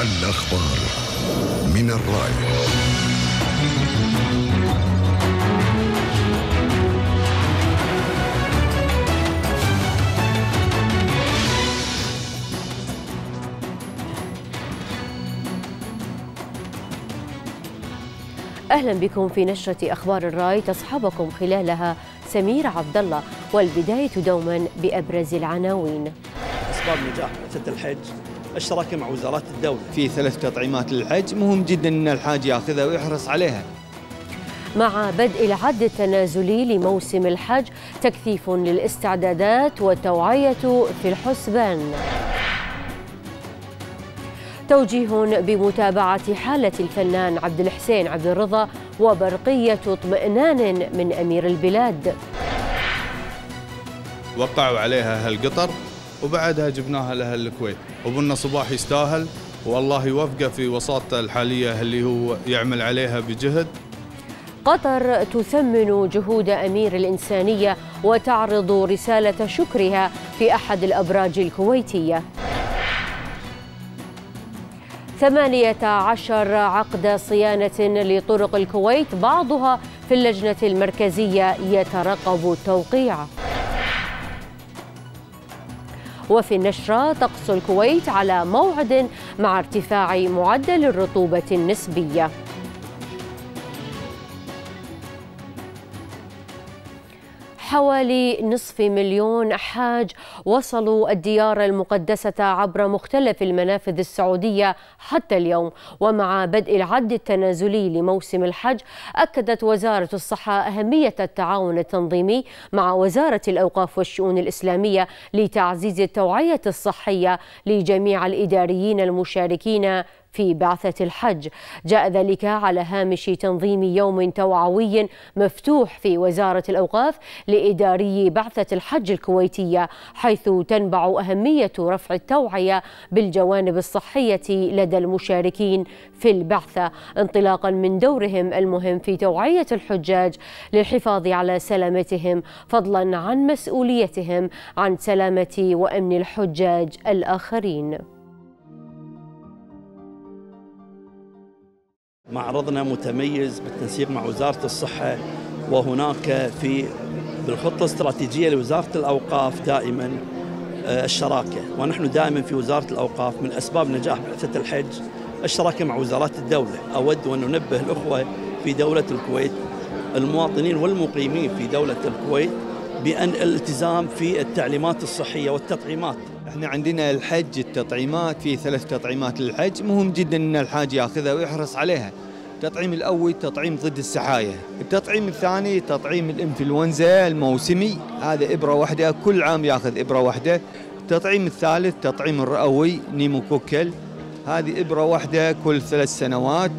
الأخبار من الراية أهلا بكم في نشرة أخبار الرأي تصحبكم خلالها سمير عبد الله والبداية دوما بأبرز العناوين أسباب نجاح رحلة الحج الشراكة مع وزارات الدولة في ثلاث تطعيمات للحج مهم جدا أن الحاج يأخذها ويحرص عليها مع بدء العد التنازلي لموسم الحج تكثيف للاستعدادات والتوعيه في الحسبان توجيه بمتابعة حالة الفنان عبد الحسين عبد الرضا وبرقية اطمئنان من أمير البلاد وقعوا عليها أهل قطر وبعدها جبناها لأهل الكويت وبنا صباح يستاهل والله يوفقه في وساطته الحالية اللي هو يعمل عليها بجهد قطر تثمن جهود أمير الإنسانية وتعرض رسالة شكرها في أحد الأبراج الكويتية ثمانية عشر عقد صيانة لطرق الكويت بعضها في اللجنة المركزية يترقب التوقيع وفي النشرة تقص الكويت على موعد مع ارتفاع معدل الرطوبة النسبية حوالي نصف مليون حاج وصلوا الديار المقدسة عبر مختلف المنافذ السعودية حتى اليوم ومع بدء العد التنازلي لموسم الحج أكدت وزارة الصحة أهمية التعاون التنظيمي مع وزارة الأوقاف والشؤون الإسلامية لتعزيز التوعية الصحية لجميع الإداريين المشاركين في بعثة الحج جاء ذلك على هامش تنظيم يوم توعوي مفتوح في وزارة الأوقاف لإداري بعثة الحج الكويتية حيث تنبع أهمية رفع التوعية بالجوانب الصحية لدى المشاركين في البعثة انطلاقا من دورهم المهم في توعية الحجاج للحفاظ على سلامتهم فضلا عن مسؤوليتهم عن سلامة وأمن الحجاج الآخرين معرضنا متميز بالتنسيق مع وزارة الصحة وهناك في بالخطة الاستراتيجية لوزارة الأوقاف دائما آه، الشراكة ونحن دائما في وزارة الأوقاف من أسباب نجاح بعثة الحج الشراكة مع وزارات الدولة أود أن ننبه الأخوة في دولة الكويت المواطنين والمقيمين في دولة الكويت بأن الالتزام في التعليمات الصحية والتطعيمات احنا عندنا الحج التطعيمات في ثلاث تطعيمات للحج مهم جدا ان الحاج ياخذها ويحرص عليها التطعيم الاول تطعيم ضد السحايا التطعيم الثاني تطعيم الانفلونزا الموسمي هذا ابره واحده كل عام ياخذ ابره واحده التطعيم الثالث تطعيم الرئوي نيموكوكل هذه ابره واحده كل ثلاث سنوات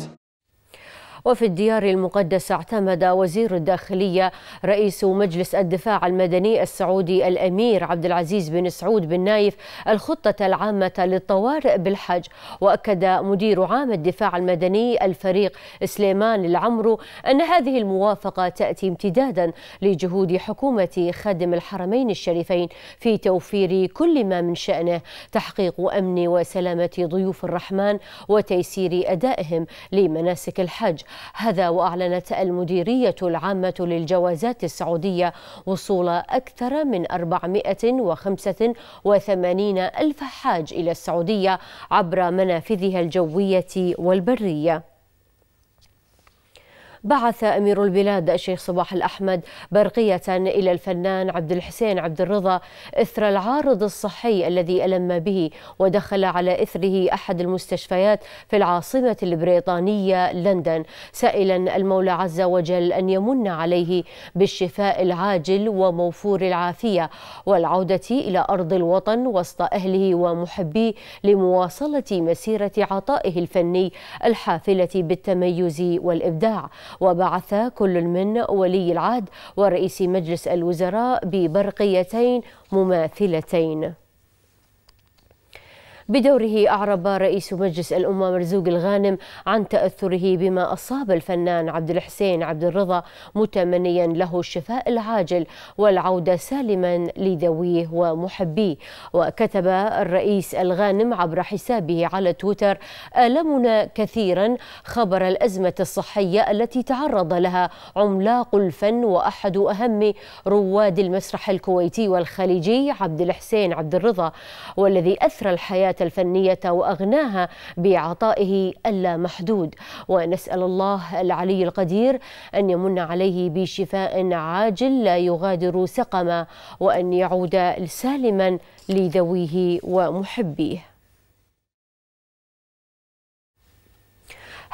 وفي الديار المقدسة اعتمد وزير الداخلية رئيس مجلس الدفاع المدني السعودي الأمير عبد العزيز بن سعود بن نايف الخطة العامة للطوارئ بالحج وأكد مدير عام الدفاع المدني الفريق سليمان العمرو أن هذه الموافقة تأتي امتدادا لجهود حكومة خادم الحرمين الشريفين في توفير كل ما من شأنه تحقيق أمن وسلامة ضيوف الرحمن وتيسير أدائهم لمناسك الحج هذا وأعلنت المديرية العامة للجوازات السعودية وصول أكثر من 485 ألف حاج إلى السعودية عبر منافذها الجوية والبرية بعث أمير البلاد الشيخ صباح الأحمد برقية إلى الفنان عبد الحسين عبد الرضا إثر العارض الصحي الذي ألم به ودخل على إثره أحد المستشفيات في العاصمة البريطانية لندن سائلا المولى عز وجل أن يمن عليه بالشفاء العاجل وموفور العافية والعودة إلى أرض الوطن وسط أهله ومحبيه لمواصلة مسيرة عطائه الفني الحافلة بالتميز والإبداع وبعث كل من ولي العهد ورئيس مجلس الوزراء ببرقيتين مماثلتين بدوره أعرب رئيس مجلس الأمة مرزوق الغانم عن تأثره بما أصاب الفنان عبد الحسين عبد الرضا متمنيا له الشفاء العاجل والعودة سالما لذويه ومحبيه وكتب الرئيس الغانم عبر حسابه على تويتر ألمنا كثيرا خبر الأزمة الصحية التي تعرض لها عملاق الفن وأحد أهم رواد المسرح الكويتي والخليجي عبد الحسين عبد الرضا والذي أثرى الحياة الفنية وأغناها بعطائه اللامحدود ونسأل الله العلي القدير أن يمن عليه بشفاء عاجل لا يغادر سقما وأن يعود سالما لذويه ومحبيه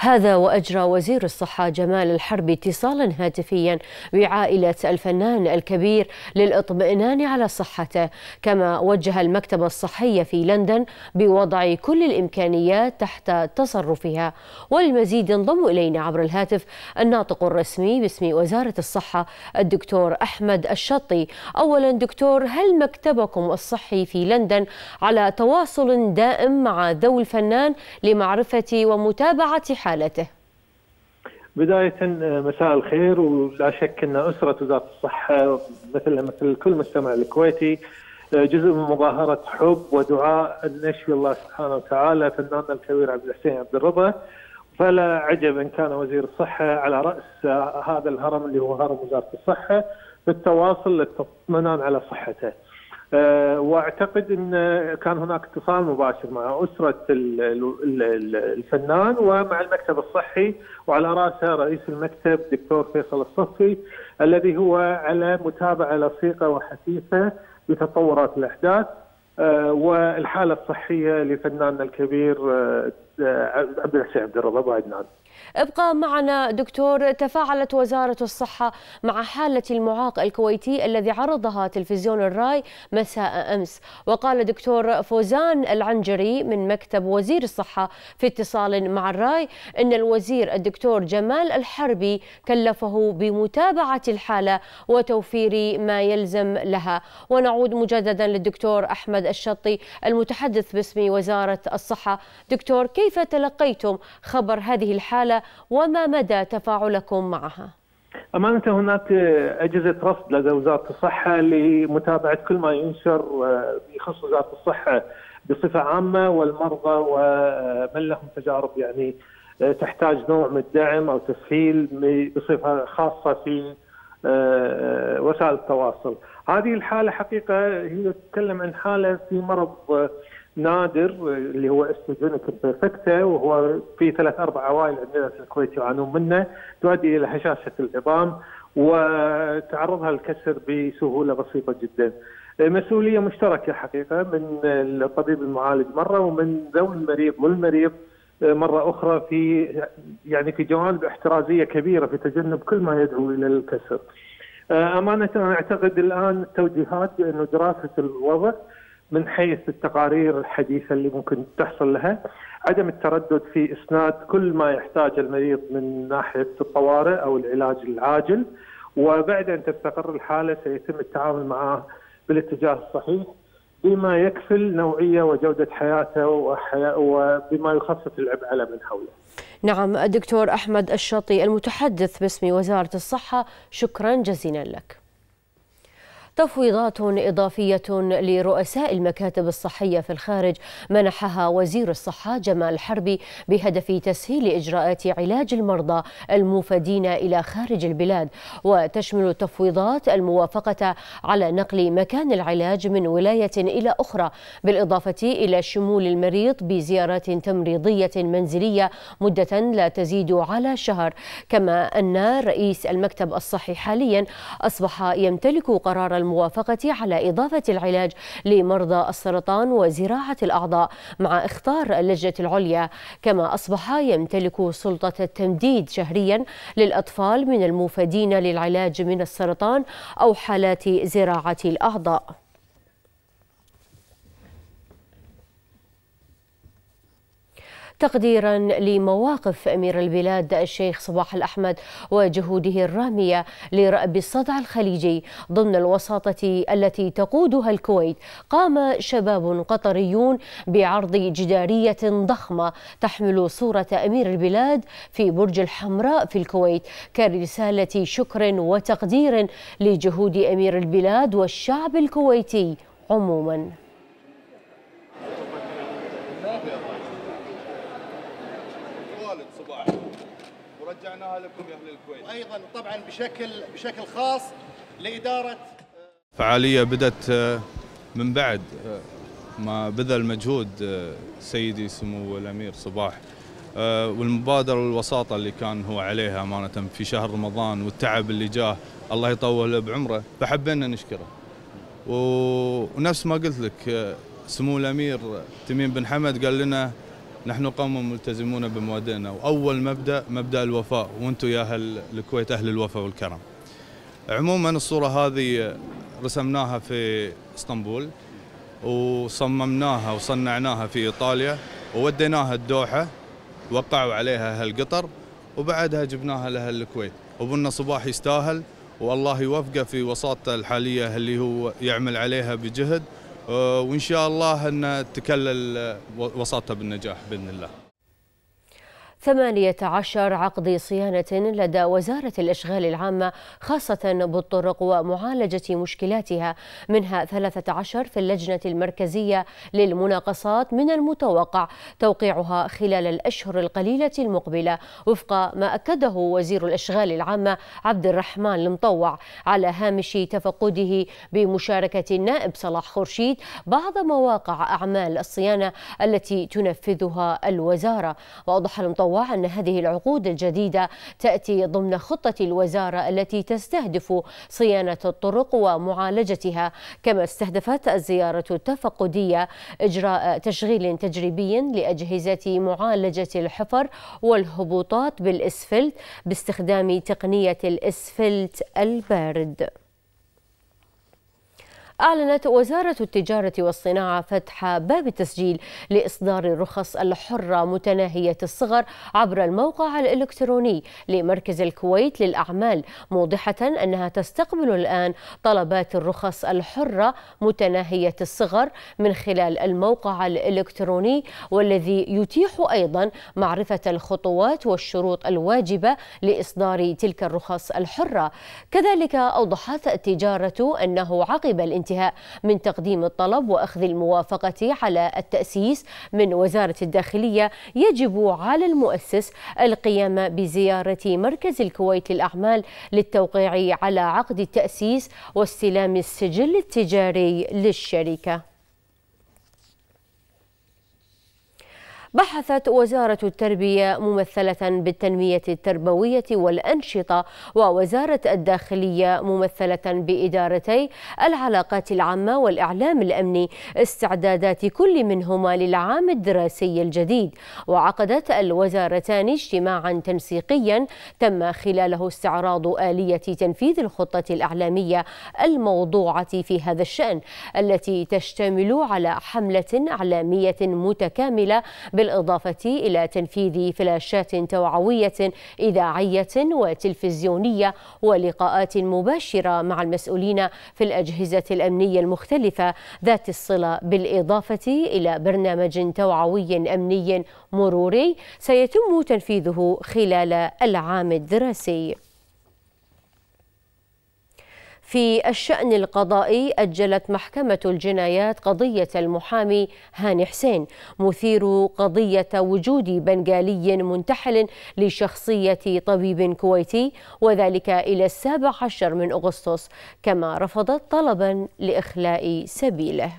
هذا وأجرى وزير الصحة جمال الحرب اتصالا هاتفيا بعائلة الفنان الكبير للإطمئنان على صحته كما وجه المكتبة الصحية في لندن بوضع كل الإمكانيات تحت تصرفها وللمزيد ينضم إلينا عبر الهاتف الناطق الرسمي باسم وزارة الصحة الدكتور أحمد الشطي أولا دكتور هل مكتبكم الصحي في لندن على تواصل دائم مع ذوي الفنان لمعرفة ومتابعة حاله حالته؟ بداية آه، مساء الخير ولا شك أن أسرة وزارة الصحة مثل مثل كل مجتمع الكويتي آه، جزء من مظاهرة حب ودعاء نشفي الله سبحانه وتعالى فنان الكبير عبد الحسين عبد الرضا فلا عجب ان كان وزير الصحه على راس آه، هذا الهرم اللي هو هرم وزاره الصحه بالتواصل للطمأنان على صحته. آه، واعتقد ان كان هناك اتصال مباشر مع اسره الفنان ومع المكتب الصحي وعلى راسه رئيس المكتب دكتور فيصل الصفي الذي هو على متابعه لصيقه وحثيثه لتطورات الاحداث آه، والحاله الصحيه لفناننا الكبير آه، عبد الحسين عبد الرضا عدنان. ابقى معنا دكتور تفاعلت وزارة الصحة مع حالة المعاق الكويتي الذي عرضها تلفزيون الراي مساء أمس وقال دكتور فوزان العنجري من مكتب وزير الصحة في اتصال مع الراي أن الوزير الدكتور جمال الحربي كلفه بمتابعة الحالة وتوفير ما يلزم لها ونعود مجددا للدكتور أحمد الشطي المتحدث باسم وزارة الصحة دكتور كيف تلقيتم خبر هذه الحالة وما مدى تفاعلكم معها؟ أمانة هناك أجهزة رصد لدى وزارة الصحة لمتابعة كل ما ينشر يخص وزارة الصحة بصفة عامة والمرضى ومن لهم تجارب يعني تحتاج نوع من الدعم أو تسهيل بصفة خاصة في آه، وسائل التواصل هذه الحالة حقيقة هي تتكلم عن حالة في مرض نادر اللي هو استوجينيك بيرفكتا وهو في ثلاث اربع عوائل عندنا في الكويت يعانون منه تؤدي الى هشاشه العظام وتعرضها للكسر بسهوله بسيطه جدا. مسؤوليه مشتركه حقيقه من الطبيب المعالج مره ومن ذوي المريض والمريض مره اخرى في يعني في جوانب احترازيه كبيره في تجنب كل ما يدعو الى الكسر. امانه انا اعتقد الان التوجيهات بانه دراسه الوضع من حيث التقارير الحديثه اللي ممكن تحصل لها عدم التردد في اسناد كل ما يحتاج المريض من ناحيه الطوارئ او العلاج العاجل وبعد ان تستقر الحاله سيتم التعامل معه بالاتجاه الصحيح بما يكفل نوعيه وجوده حياته وحياة وبما يخفف العبء على من حوله. نعم الدكتور احمد الشاطي المتحدث باسم وزاره الصحه شكرا جزيلا لك. تفويضات إضافية لرؤساء المكاتب الصحية في الخارج منحها وزير الصحة جمال حربي بهدف تسهيل إجراءات علاج المرضى الموفدين إلى خارج البلاد وتشمل التفويضات الموافقة على نقل مكان العلاج من ولاية إلى أخرى بالإضافة إلى شمول المريض بزيارات تمريضية منزلية مدة لا تزيد على شهر كما أن رئيس المكتب الصحي حاليا أصبح يمتلك قرار الم... الموافقه على إضافة العلاج لمرضى السرطان وزراعة الأعضاء مع إخطار اللجنة العليا كما أصبح يمتلك سلطة التمديد شهريا للأطفال من الموفدين للعلاج من السرطان أو حالات زراعة الأعضاء تقديرا لمواقف أمير البلاد الشيخ صباح الأحمد وجهوده الرامية لرأب الصدع الخليجي ضمن الوساطة التي تقودها الكويت قام شباب قطريون بعرض جدارية ضخمة تحمل صورة أمير البلاد في برج الحمراء في الكويت كرسالة شكر وتقدير لجهود أمير البلاد والشعب الكويتي عموماً رجعناها لكم يا اهل الكويت وايضا طبعا بشكل بشكل خاص لاداره فعاليه بدت آه، من بعد آه، ما بذل مجهود آه، سيدي سمو الامير صباح والمبادرة والوساطة اللي كان هو عليها أمانة في شهر رمضان والتعب اللي جاه الله يطول بعمره فحبينا نشكره ونفس ما قلت لك سمو الأمير تميم بن حمد قال لنا نحن قوم ملتزمون بموادئنا واول مبدا مبدا الوفاء وانتم يا اهل الكويت اهل الوفاء والكرم. عموما الصوره هذه رسمناها في اسطنبول وصممناها وصنعناها في ايطاليا ووديناها الدوحه وقعوا عليها اهل قطر وبعدها جبناها لاهل الكويت وبنا صباح يستاهل والله يوفقه في وساطته الحاليه اللي هو يعمل عليها بجهد آه، وان شاء الله ان تكلل وساطه بالنجاح باذن الله 18 عقد صيانة لدى وزارة الإشغال العامة خاصة بالطرق ومعالجة مشكلاتها منها 13 في اللجنة المركزية للمناقصات من المتوقع توقيعها خلال الأشهر القليلة المقبلة وفق ما أكده وزير الإشغال العامة عبد الرحمن المطوع على هامش تفقده بمشاركة النائب صلاح خورشيد بعض مواقع أعمال الصيانة التي تنفذها الوزارة وأوضح المطوع يتوقع أن هذه العقود الجديدة تأتي ضمن خطة الوزارة التي تستهدف صيانة الطرق ومعالجتها كما استهدفت الزيارة التفقدية إجراء تشغيل تجريبي لأجهزة معالجة الحفر والهبوطات بالإسفلت باستخدام تقنية الإسفلت البارد أعلنت وزارة التجارة والصناعة فتح باب التسجيل لإصدار الرخص الحرة متناهية الصغر عبر الموقع الإلكتروني لمركز الكويت للأعمال موضحة أنها تستقبل الآن طلبات الرخص الحرة متناهية الصغر من خلال الموقع الإلكتروني والذي يتيح أيضا معرفة الخطوات والشروط الواجبة لإصدار تلك الرخص الحرة كذلك أوضحت التجارة أنه عقب الانتهاء وجهتها من تقديم الطلب وأخذ الموافقة على التأسيس من وزارة الداخلية يجب على المؤسس القيام بزيارة مركز الكويت للأعمال للتوقيع على عقد التأسيس واستلام السجل التجاري للشركة بحثت وزارة التربية ممثلة بالتنمية التربوية والأنشطة ووزارة الداخلية ممثلة بإدارتي العلاقات العامة والإعلام الأمني استعدادات كل منهما للعام الدراسي الجديد وعقدت الوزارتان اجتماعا تنسيقيا تم خلاله استعراض آلية تنفيذ الخطة الإعلامية الموضوعة في هذا الشأن التي تشتمل على حملة إعلامية متكاملة بالإضافة إلى تنفيذ فلاشات توعوية إذاعية وتلفزيونية ولقاءات مباشرة مع المسؤولين في الأجهزة الأمنية المختلفة ذات الصلة بالإضافة إلى برنامج توعوي أمني مروري سيتم تنفيذه خلال العام الدراسي في الشأن القضائي أجلت محكمة الجنايات قضية المحامي هاني حسين مثير قضية وجود بنغالي منتحل لشخصية طبيب كويتي وذلك إلى السابع عشر من أغسطس كما رفضت طلبا لإخلاء سبيله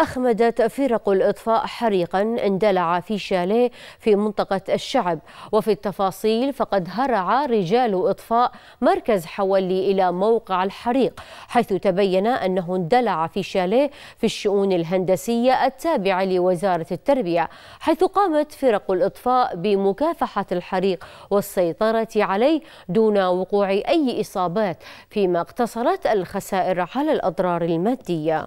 أخمدت فرق الإطفاء حريقا اندلع في شاليه في منطقة الشعب وفي التفاصيل فقد هرع رجال إطفاء مركز حولي إلى موقع الحريق حيث تبين أنه اندلع في شاليه في الشؤون الهندسية التابعة لوزارة التربية حيث قامت فرق الإطفاء بمكافحة الحريق والسيطرة عليه دون وقوع أي إصابات فيما اقتصرت الخسائر على الأضرار المادية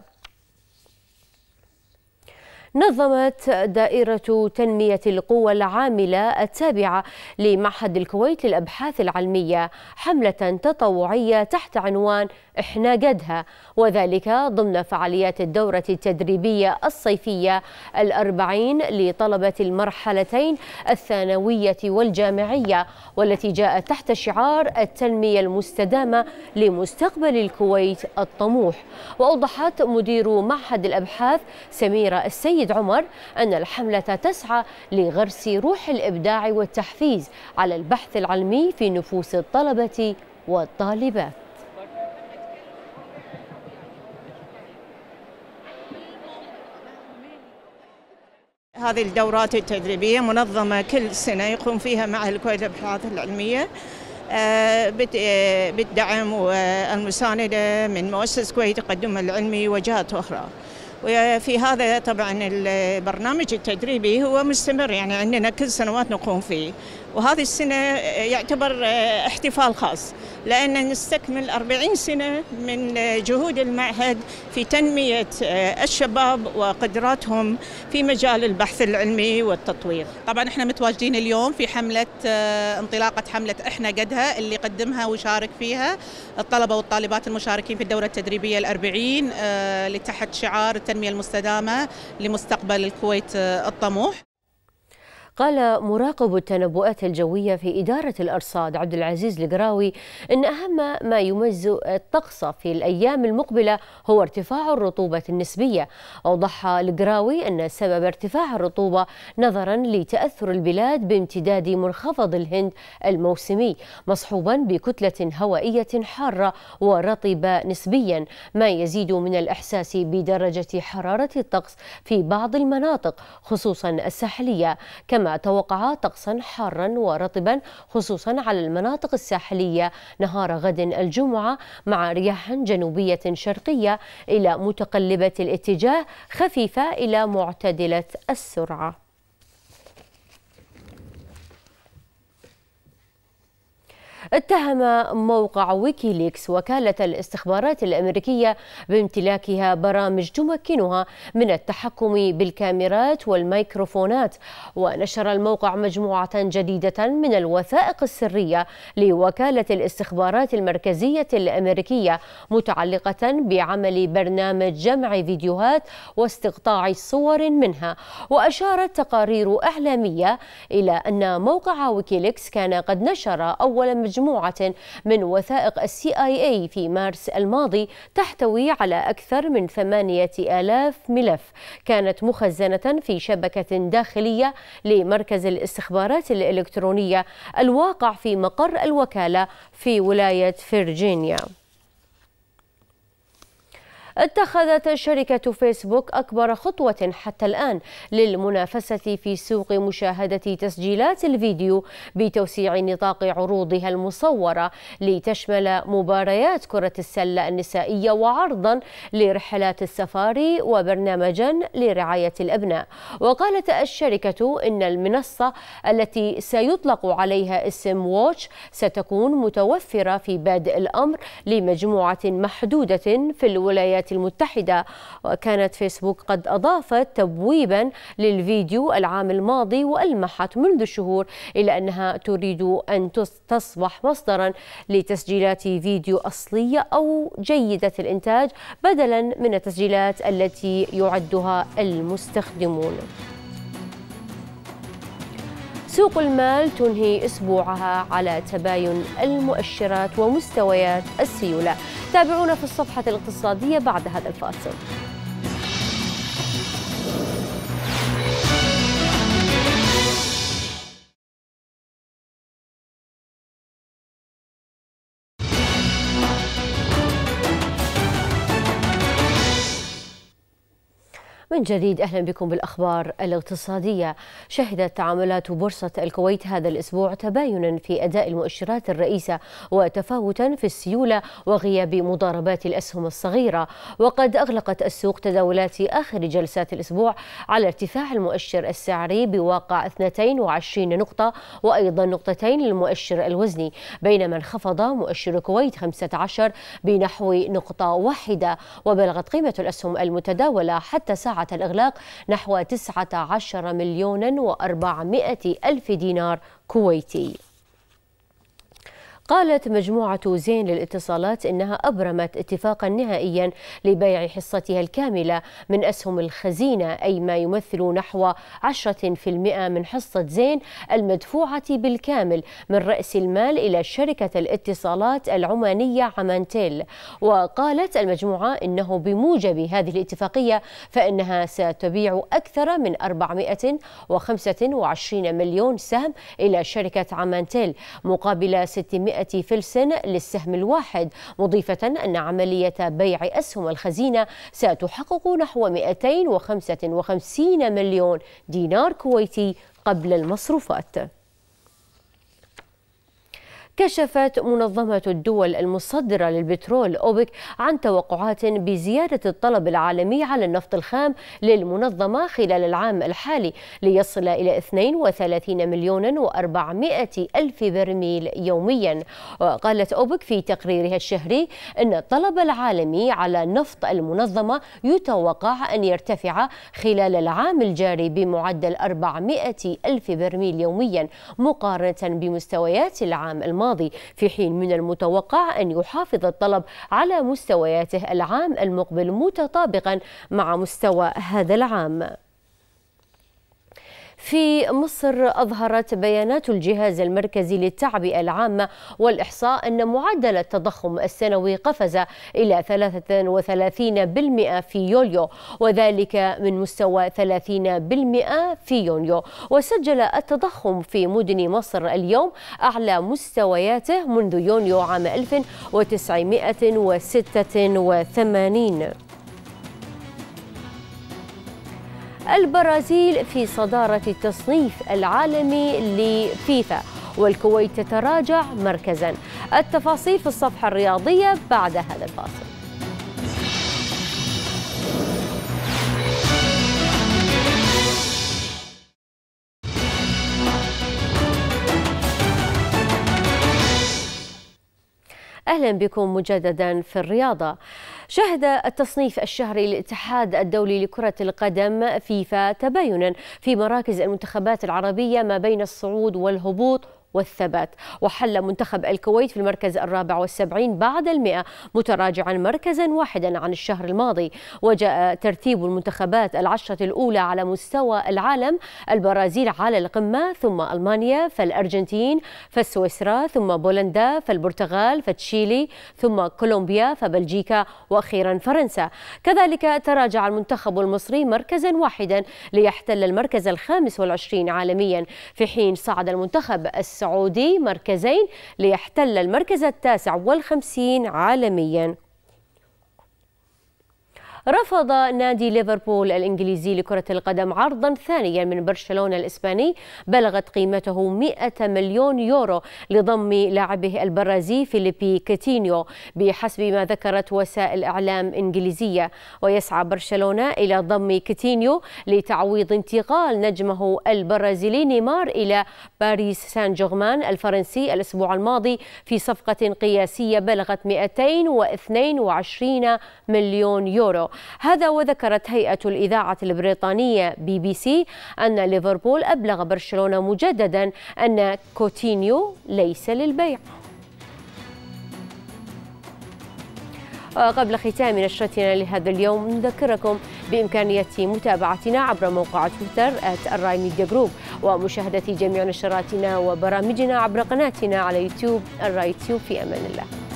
نظمت دائرة تنمية القوى العاملة التابعة لمعهد الكويت للأبحاث العلمية حملة تطوعية تحت عنوان إحنا قدها وذلك ضمن فعاليات الدورة التدريبية الصيفية الأربعين لطلبة المرحلتين الثانوية والجامعية والتي جاءت تحت شعار التنمية المستدامة لمستقبل الكويت الطموح وأوضحت مدير معهد الأبحاث سميرة السيد سيد عمر أن الحملة تسعى لغرس روح الإبداع والتحفيز على البحث العلمي في نفوس الطلبة والطالبات هذه الدورات التدريبية منظمة كل سنة يقوم فيها معهد الكويت الأبحاث العلمية آه، آه، بالدعم والمساندة من مؤسس كويت تقدم العلمي وجهات أخرى وفي هذا طبعا البرنامج التدريبي هو مستمر يعني عندنا كل سنوات نقوم فيه وهذه السنة يعتبر احتفال خاص لأن نستكمل 40 سنة من جهود المعهد في تنمية الشباب وقدراتهم في مجال البحث العلمي والتطوير طبعا احنا متواجدين اليوم في حملة آه، انطلاقة حملة احنا قدها اللي قدمها وشارك فيها الطلبة والطالبات المشاركين في الدورة التدريبية الأربعين اللي آه، تحت شعار التنمية المستدامة لمستقبل الكويت الطموح قال مراقب التنبؤات الجوية في إدارة الأرصاد عبد العزيز القراوي إن أهم ما يميز الطقس في الأيام المقبلة هو ارتفاع الرطوبة النسبية أوضح القراوي أن سبب ارتفاع الرطوبة نظرا لتأثر البلاد بامتداد منخفض الهند الموسمي مصحوبا بكتلة هوائية حارة ورطبة نسبيا ما يزيد من الإحساس بدرجة حرارة الطقس في بعض المناطق خصوصا الساحلية كما كما توقع طقسا حارا ورطبا خصوصا على المناطق الساحلية نهار غد الجمعة مع رياح جنوبية شرقية إلى متقلبة الاتجاه خفيفة إلى معتدلة السرعة اتهم موقع ويكيليكس وكالة الاستخبارات الأمريكية بامتلاكها برامج تمكنها من التحكم بالكاميرات والميكروفونات ونشر الموقع مجموعة جديدة من الوثائق السرية لوكالة الاستخبارات المركزية الأمريكية متعلقة بعمل برنامج جمع فيديوهات واستقطاع صور منها وأشارت تقارير إعلامية إلى أن موقع ويكيليكس كان قد نشر أول مجموعة مجموعة من وثائق السي آي اي في مارس الماضي تحتوي على أكثر من 8000 ملف كانت مخزنة في شبكة داخلية لمركز الاستخبارات الإلكترونية الواقع في مقر الوكالة في ولاية فيرجينيا اتخذت شركة فيسبوك أكبر خطوة حتى الآن للمنافسة في سوق مشاهدة تسجيلات الفيديو بتوسيع نطاق عروضها المصورة لتشمل مباريات كرة السلة النسائية وعرضا لرحلات السفاري وبرنامجا لرعاية الأبناء وقالت الشركة إن المنصة التي سيطلق عليها اسم ووتش ستكون متوفرة في بادئ الأمر لمجموعة محدودة في الولايات الولايات المتحدة وكانت فيسبوك قد أضافت تبويبا للفيديو العام الماضي وألمحت منذ شهور إلى أنها تريد أن تصبح مصدرا لتسجيلات فيديو أصلية أو جيدة الإنتاج بدلا من التسجيلات التي يعدها المستخدمون سوق المال تنهي اسبوعها على تباين المؤشرات ومستويات السيوله تابعونا في الصفحة الاقتصادية بعد هذا الفاصل من جديد أهلا بكم بالأخبار الاقتصادية شهدت تعاملات بورصة الكويت هذا الأسبوع تباينا في أداء المؤشرات الرئيسة وتفاوتا في السيولة وغياب مضاربات الأسهم الصغيرة وقد أغلقت السوق تداولات آخر جلسات الأسبوع على ارتفاع المؤشر السعري بواقع 22 نقطة وأيضا نقطتين للمؤشر الوزني بينما انخفض مؤشر الكويت 15 بنحو نقطة واحدة وبلغت قيمة الأسهم المتداولة حتى ساعة الإغلاق نحو 19 مليون و400 ألف دينار كويتي قالت مجموعة زين للاتصالات إنها أبرمت اتفاقا نهائيا لبيع حصتها الكاملة من أسهم الخزينة أي ما يمثل نحو 10% من حصة زين المدفوعة بالكامل من رأس المال إلى شركة الاتصالات العمانية عمانتيل وقالت المجموعة إنه بموجب هذه الاتفاقية فإنها ستبيع أكثر من 425 مليون سهم إلى شركة عمانتيل مقابل 600 فلس للسهم الواحد مضيفة أن عملية بيع أسهم الخزينة ستحقق نحو 255 مليون دينار كويتي قبل المصروفات كشفت منظمة الدول المصدرة للبترول أوبك عن توقعات بزيادة الطلب العالمي على النفط الخام للمنظمة خلال العام الحالي ليصل إلى 32 مليون و400 ألف برميل يوميا وقالت أوبك في تقريرها الشهري أن الطلب العالمي على نفط المنظمة يتوقع أن يرتفع خلال العام الجاري بمعدل 400 ألف برميل يوميا مقارنة بمستويات العام الماضي الماضي في حين من المتوقع أن يحافظ الطلب على مستوياته العام المقبل متطابقا مع مستوى هذا العام في مصر أظهرت بيانات الجهاز المركزي للتعبئة العامة والإحصاء أن معدل التضخم السنوي قفز إلى 33% في يوليو وذلك من مستوى 30% في يونيو وسجل التضخم في مدن مصر اليوم أعلى مستوياته منذ يونيو عام 1986 البرازيل في صدارة التصنيف العالمي لفيفا والكويت تتراجع مركزا التفاصيل في الصفحة الرياضية بعد هذا الفاصل اهلا بكم مجددا في الرياضه شهد التصنيف الشهري للاتحاد الدولي لكرة القدم فيفا تباينا في مراكز المنتخبات العربية ما بين الصعود والهبوط والثبات وحل منتخب الكويت في المركز الرابع والسبعين بعد المئة متراجعا مركزا واحدا عن الشهر الماضي وجاء ترتيب المنتخبات العشرة الأولى على مستوى العالم البرازيل على القمة ثم ألمانيا فالأرجنتين فالسويسرا ثم بولندا فالبرتغال فتشيلي ثم كولومبيا فبلجيكا وأخيرا فرنسا كذلك تراجع المنتخب المصري مركزا واحدا ليحتل المركز الخامس والعشرين عالميا في حين صعد المنتخب السعودي السعودي مركزين ليحتل المركز التاسع والخمسين عالميا رفض نادي ليفربول الإنجليزي لكرة القدم عرضا ثانيا من برشلونة الإسباني بلغت قيمته 100 مليون يورو لضم لاعبه البرازي فيليبي كيتينيو بحسب ما ذكرت وسائل إعلام إنجليزية ويسعى برشلونة إلى ضم كيتينيو لتعويض انتقال نجمه البرازيلي نيمار إلى باريس سان جيرمان الفرنسي الأسبوع الماضي في صفقة قياسية بلغت 222 مليون يورو هذا وذكرت هيئة الإذاعة البريطانية بي بي سي أن ليفربول أبلغ برشلونة مجددا أن كوتينيو ليس للبيع قبل ختام نشرتنا لهذا اليوم نذكركم بإمكانية متابعتنا عبر موقع تويتر الراي ميديا جروب ومشاهدة جميع نشراتنا وبرامجنا عبر قناتنا على يوتيوب الراي تيوب في أمان الله